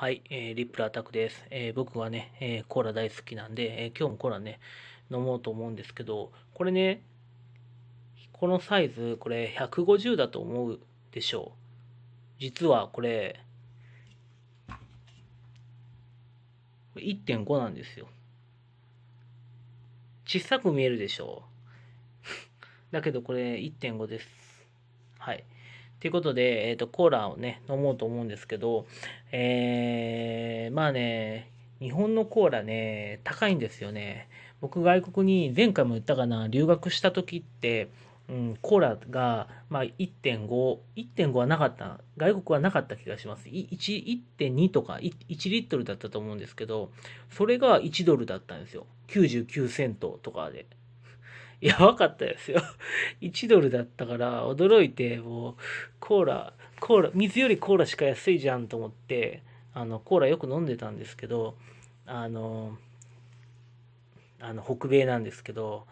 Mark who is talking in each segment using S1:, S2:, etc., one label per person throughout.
S1: はい、えー、リップルアタックです。えー、僕はね、えー、コーラ大好きなんで、えー、今日もコーラね、飲もうと思うんですけど、これね、このサイズ、これ150だと思うでしょう。実はこれ、1.5なんですよ。小さく見えるでしょう。だけどこれ1.5です。はい。ということで、えっ、ー、と、コーラをね、飲もうと思うんですけど、えー、まあね、日本のコーラね、高いんですよね。僕、外国に前回も言ったかな、留学した時って、うん、コーラが、まあ、1.5、1.5はなかった、外国はなかった気がします。1.2とか1、1リットルだったと思うんですけど、それが1ドルだったんですよ。99セントとかで。やばかったですよ。1 ドルだったから驚いて、もうコーラ、コーラ、水よりコーラしか安いじゃんと思って、あの、コーラよく飲んでたんですけど、あの、あの北米なんですけど、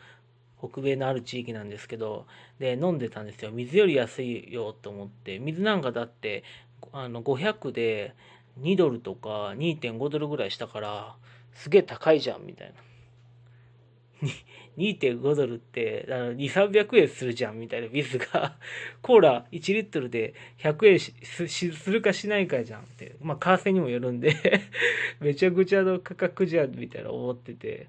S1: 北米のある地域なんですけど、で、飲んでたんですよ。水より安いよと思って、水なんかだって、あの、500で2ドルとか2.5ドルぐらいしたから、すげえ高いじゃんみたいな。2.5ドルってあの2、300円するじゃんみたいなスが コーラ1リットルで100円するかしないかじゃんって、まあ、為替にもよるんで めちゃくちゃの価格じゃんみたいな思ってて、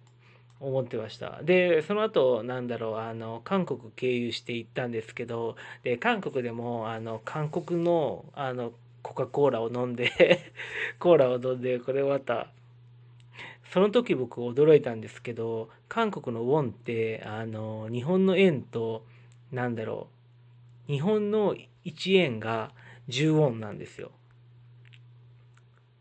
S1: 思ってました。で、その後、なんだろう、あの、韓国経由して行ったんですけど、で、韓国でも、あの、韓国の、あの、コカ・コーラを飲んで コーラを飲んで、これまた、その時僕驚いたんですけど韓国のウォンってあの日本の円となんだろう日本の1円が10ウォンなんですよ。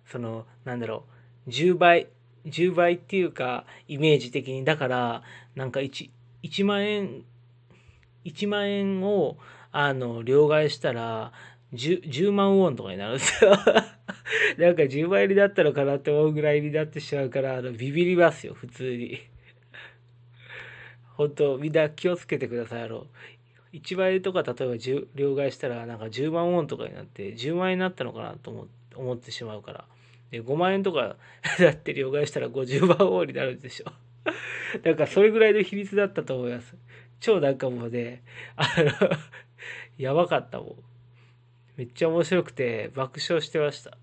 S1: そのなんだろう10倍10倍っていうかイメージ的にだからなんか 1, 1万円1万円をあの両替したら 10, 10万ウォンとかになるんですよなんか10倍になったのかなって思うぐらいになってしまうから、あの、ビビりますよ、普通に。本当みんな気をつけてください。あの、1倍とか例えば両替したらなんか10万ウォンとかになって10万円になったのかなと思ってしまうからで5万円とか だって両替したら50万ウォンになるんでしょ なんかそれぐらいの比率だったと思います超なんかもうねあのやばかったもんめっちゃ面白くて爆笑してました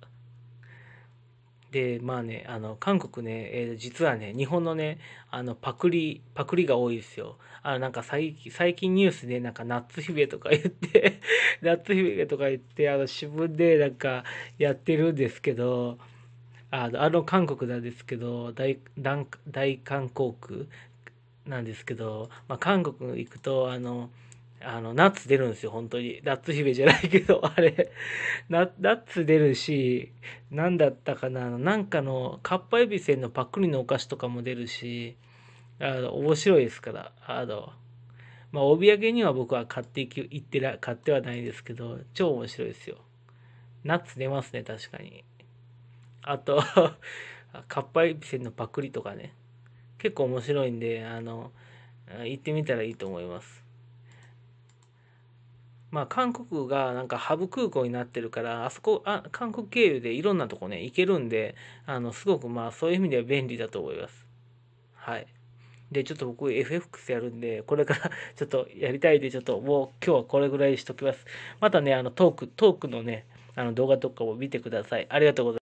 S1: で、まあね、あの、韓国ね、えー、実はね、日本のね、あの、パクリ、パクリが多いですよ。あの、なんか最近、最近ニュースで、なんか、ナッツ姫とか言って ナッツ姫とか言って、あの、自分でなんか、やってるんですけど、あの、あの韓国なんですけど、大、大韓航空なんですけど、まあ、韓国行くと、あの、あの、ナッツ出るんですよ、本当に。ナッツ姫じゃないけど、あれ、ナッツ出るし、何だったかな、なんかの、かっぱえびせんのパクリのお菓子とかも出るし、あの、面白いですから、あの、まあ、お土産には僕は買っていき、行ってら、買ってはないですけど、超面白いですよ。ナッツ出ますね、確かに。あと かっぱえびせんのパクリとかね。結構面白いんで、あの、行ってみたらいいと思います。まあ、韓国がなんかハブ空港になってるから、あそこ、あ韓国経由でいろんなとこね、行けるんで、あの、すごくまあ、そういう意味では便利だと思います。はい。で、ちょっと僕 FFX やるんで、これから ちょっとやりたいで、ちょっともう今日はこれぐらいにしときます。またね、あの、トーク、トークのね、あの動画とかを見てください。ありがとうございます。